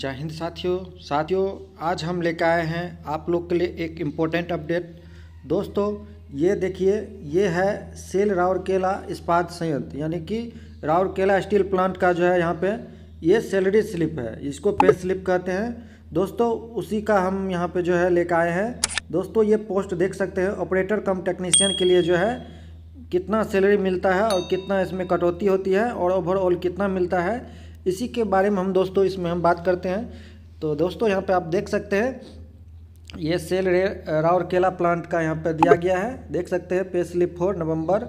जय हिंद साथियों साथियों आज हम लेकर आए हैं आप लोग के लिए एक इम्पोर्टेंट अपडेट दोस्तों ये देखिए ये है सेल राउरकेला इस्पात संयंत्र यानी कि राउरकेला स्टील प्लांट का जो है यहाँ पे ये सैलरी स्लिप है इसको पे स्लिप कहते हैं दोस्तों उसी का हम यहाँ पे जो है लेकर आए हैं दोस्तों ये पोस्ट देख सकते हैं ऑपरेटर कम टेक्नीशियन के लिए जो है कितना सैलरी मिलता है और कितना इसमें कटौती होती है और ओवरऑल कितना मिलता है इसी के बारे में हम दोस्तों इसमें हम बात करते हैं तो दोस्तों यहाँ पे आप देख सकते हैं ये सेल रे राउरकेला प्लांट का यहाँ पे दिया गया है देख सकते हैं पे स्लिप फोर नवंबर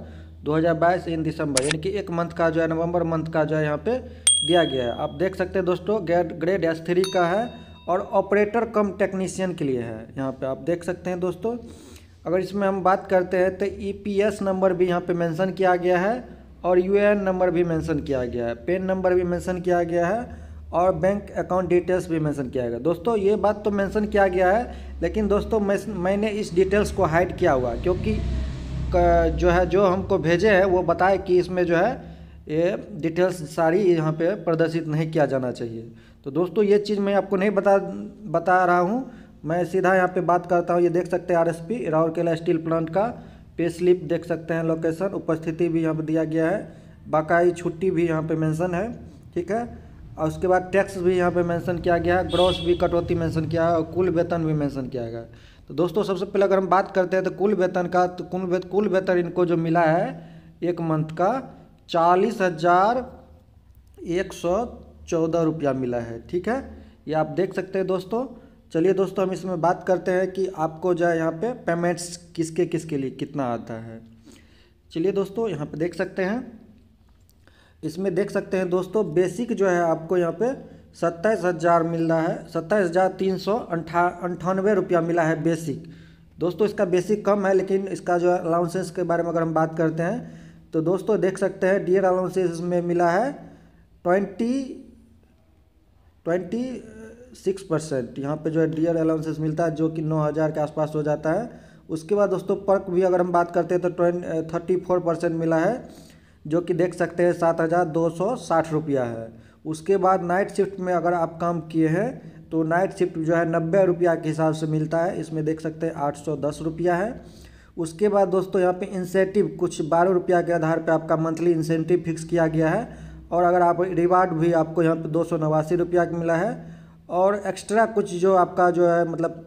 2022 इन दिसंबर यानी कि एक मंथ का जो है नवंबर मंथ का जो है यहाँ पे दिया गया है आप देख सकते हैं दोस्तों ग्रेड एस थ्री का है और ऑपरेटर कम टेक्नीशियन के लिए है यहाँ पे आप देख सकते हैं दोस्तों अगर इसमें हम बात करते हैं तो ई पी एस नंबर भी यहाँ पे मेंशन किया गया है और यू नंबर भी मेंशन किया गया है पेन नंबर भी मेंशन किया गया है और बैंक अकाउंट डिटेल्स भी मेंशन किया गया दोस्तों ये बात तो मेंशन किया गया है लेकिन दोस्तों मैंने इस डिटेल्स को हाइड किया हुआ क्योंकि जो है जो हमको भेजे हैं वो बताए कि इसमें जो है ये डिटेल्स सारी यहाँ पे प्रदर्शित नहीं किया जाना चाहिए तो दोस्तों ये चीज़ मैं आपको नहीं बता बता रहा हूँ मैं सीधा यहाँ पर बात करता हूँ ये देख सकते हैं आरएसपी राउरकेला स्टील प्लांट का पे स्लिप देख सकते हैं लोकेशन उपस्थिति भी यहाँ पर दिया गया है बाकाई छुट्टी भी यहाँ पे मेंशन है ठीक है और उसके बाद टैक्स भी यहाँ पे मेंशन किया गया है ग्रॉस भी कटौती मेंशन किया है और कुल वेतन भी मेंशन किया गया है तो दोस्तों सबसे पहले अगर हम बात करते हैं तो कुल वेतन का तो कुल वे, कुल वेतन इनको जो मिला है एक मंथ का चालीस हज़ार एक सौ चौदह रुपया मिला है ठीक है ये आप देख सकते हैं दोस्तों चलिए दोस्तों हम इसमें बात करते हैं कि आपको जो है यहाँ पे पेमेंट्स किसके किसके लिए कितना आता है चलिए दोस्तों यहाँ पे देख सकते हैं इसमें देख सकते हैं दोस्तों बेसिक जो है आपको यहाँ पे सत्ताईस हज़ार मिल रहा है सत्ताईस हज़ार तीन सौ अंठा अंठानवे रुपया मिला है बेसिक दोस्तों इसका बेसिक कम है लेकिन इसका जो है अलाउंसेस के बारे में अगर हम बात करते हैं तो दोस्तों देख सकते हैं डियर अलाउंसेस में मिला है ट्वेंटी ट्वेंटी सिक्स परसेंट यहाँ पर जो है डियर अलाउंसेस मिलता है जो कि नौ हज़ार के आसपास हो जाता है उसके बाद दोस्तों पर्क भी अगर हम बात करते हैं तो ट्वें थर्टी फोर परसेंट मिला है जो कि देख सकते हैं सात हज़ार दो सौ साठ रुपया है उसके बाद नाइट शिफ्ट में अगर आप काम किए हैं तो नाइट शिफ्ट जो है नब्बे रुपया के हिसाब से मिलता है इसमें देख सकते हैं आठ सौ दस रुपया है उसके बाद दोस्तों यहाँ पे इंसेंटिव कुछ बारह रुपया के आधार पर आपका मंथली इंसेंटिव फिक्स किया गया है और अगर आप रिवार्ड भी आपको यहाँ पर दो सौ नवासी रुपया मिला है और एक्स्ट्रा कुछ जो आपका जो है मतलब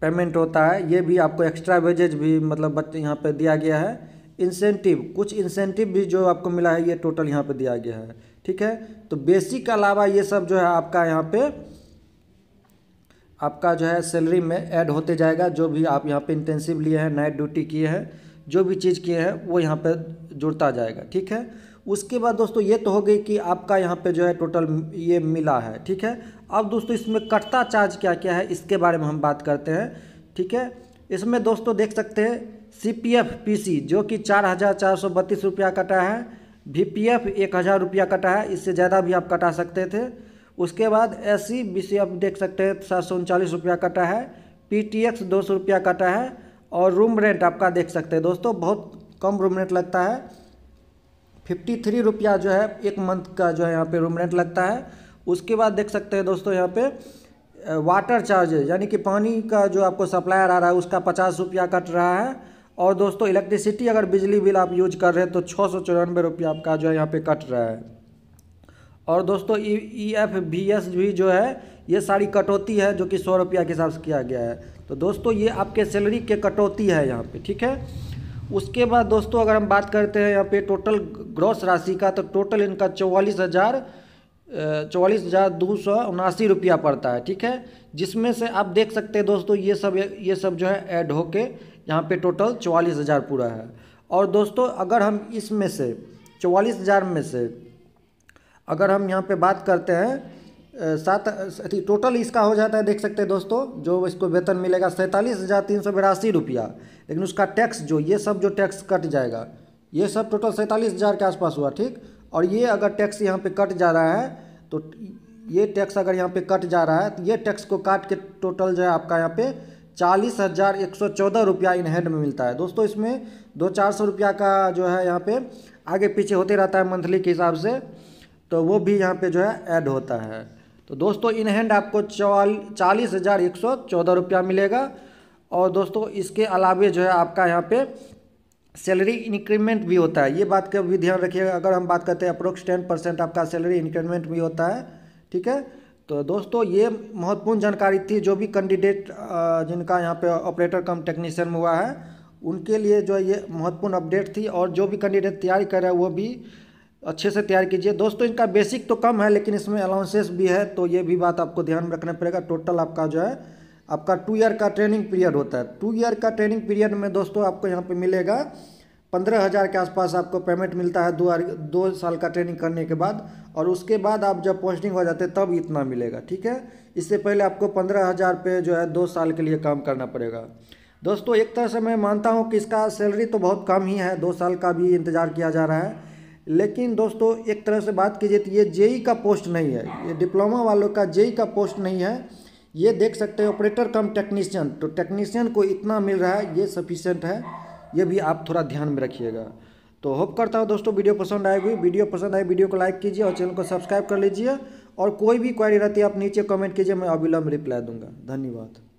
पेमेंट होता है ये भी आपको एक्स्ट्रा वेजेज भी मतलब यहाँ पर दिया गया है इंसेंटिव कुछ इंसेंटिव भी जो आपको मिला है ये टोटल यहाँ पर दिया गया है ठीक है तो बेसिक के अलावा ये सब जो है आपका यहाँ पे आपका जो है सैलरी में ऐड होते जाएगा जो भी आप यहाँ पे इंटेंसिव लिए हैं नाइट ड्यूटी किए हैं जो भी चीज़ किए हैं वो यहाँ पे जुड़ता जाएगा ठीक है उसके बाद दोस्तों ये तो हो गई कि आपका यहाँ पे जो है टोटल ये मिला है ठीक है अब दोस्तों इसमें कटता चार्ज क्या क्या है इसके बारे में हम बात करते हैं ठीक है इसमें दोस्तों देख सकते हैं C P F P C जो कि चार हज़ार चार सौ बत्तीस रुपया कटा है वी पी एफ एक हज़ार रुपया कटा है इससे ज़्यादा भी आप कटा सकते थे उसके बाद एस सी बी सी आप देख सकते हैं सात सौ उनचालीस रुपया कटा है पी टी एक्स दो सौ रुपया कटा है और रूम रेंट आपका देख सकते हैं दोस्तों बहुत कम रूम रेंट लगता है फिफ्टी थ्री रुपया जो है एक मंथ का जो है यहाँ पे रूम रेंट लगता है उसके बाद देख सकते हैं दोस्तों यहाँ पे वाटर चार्ज यानी कि पानी का जो आपको सप्लायर आ रहा है उसका पचास रुपया कट रहा है और दोस्तों इलेक्ट्रिसिटी अगर बिजली बिल आप यूज कर रहे हैं तो छः सौ चौरानवे रुपया आपका जो है यहाँ पे कट रहा है और दोस्तों ई एफ बी एस भी जो है ये सारी कटौती है जो कि सौ रुपया के हिसाब से किया गया है तो दोस्तों ये आपके सैलरी के कटौती है यहाँ पर ठीक है उसके बाद दोस्तों अगर हम बात करते हैं यहाँ पे टोटल ग्रॉस राशि का तो टोटल इनका चौवालीस हज़ार चौवालीस हज़ार दो सौ उनासी रुपया पड़ता है ठीक है जिसमें से आप देख सकते हैं दोस्तों ये सब ये सब जो है ऐड होके यहाँ पे टोटल चौवालीस हज़ार पूरा है और दोस्तों अगर हम इसमें से चौवालीस हज़ार में से अगर हम यहाँ पर बात करते हैं सात अति टोटल इसका हो जाता है देख सकते हैं दोस्तों जो इसको वेतन मिलेगा सैंतालीस हज़ार तीन सौ बिरासी रुपया लेकिन उसका टैक्स जो ये सब जो टैक्स कट जाएगा ये सब टोटल सैंतालीस हज़ार के आसपास हुआ ठीक और ये अगर टैक्स यहाँ पे कट जा रहा है तो ये टैक्स अगर यहाँ पे कट जा रहा है तो ये टैक्स को काट के टोटल जो है आपका यहाँ पे चालीस हज़ार एक सौ चौदह रुपया इन हैंड में मिलता है दोस्तों इसमें दो चार सौ रुपया का जो है यहाँ पे आगे पीछे होते रहता है मंथली के हिसाब से तो वो भी यहाँ पे जो है ऐड होता है तो दोस्तों इन हैंड आपको चालीस हज़ार एक सौ चौदह रुपया मिलेगा और दोस्तों इसके अलावे जो है आपका यहाँ पे सैलरी इंक्रीमेंट भी होता है ये बात का भी ध्यान रखिएगा अगर हम बात करते हैं अप्रोक्स टेन परसेंट आपका सैलरी इंक्रीमेंट भी होता है ठीक है तो दोस्तों ये महत्वपूर्ण जानकारी थी जो भी कैंडिडेट जिनका यहाँ पे ऑपरेटर कम टेक्नीशियन हुआ है उनके लिए जो ये महत्वपूर्ण अपडेट थी और जो भी कैंडिडेट तैयारी कर रहे है वो भी अच्छे से तैयार कीजिए दोस्तों इनका बेसिक तो कम है लेकिन इसमें अलाउंसेस भी है तो ये भी बात आपको ध्यान में रखना पड़ेगा टोटल आपका जो है आपका टू ईयर का ट्रेनिंग पीरियड होता है टू ईयर का ट्रेनिंग पीरियड में दोस्तों आपको यहाँ पे मिलेगा पंद्रह हज़ार के आसपास आपको पेमेंट मिलता है दो दो साल का ट्रेनिंग करने के बाद और उसके बाद आप जब पोस्टिंग हो जाते तब इतना मिलेगा ठीक है इससे पहले आपको पंद्रह हज़ार पे जो है दो साल के लिए काम करना पड़ेगा दोस्तों एक तरह से मैं मानता हूँ कि इसका सैलरी तो बहुत कम ही है दो साल का भी इंतज़ार किया जा रहा है लेकिन दोस्तों एक तरह से बात कीजिए तो ये जेई का पोस्ट नहीं है ये डिप्लोमा वालों का जेई का पोस्ट नहीं है ये देख सकते हैं ऑपरेटर कम टेक्नीशियन तो टेक्नीशियन को इतना मिल रहा है ये सफिशेंट है ये भी आप थोड़ा ध्यान में रखिएगा तो होप करता हूँ दोस्तों वीडियो पसंद आएगी वीडियो पसंद आए वीडियो को लाइक कीजिए और चैनल को सब्सक्राइब कर लीजिए और कोई भी क्वारी रहती है आप नीचे कमेंट कीजिए मैं अविलंब रिप्लाई दूंगा धन्यवाद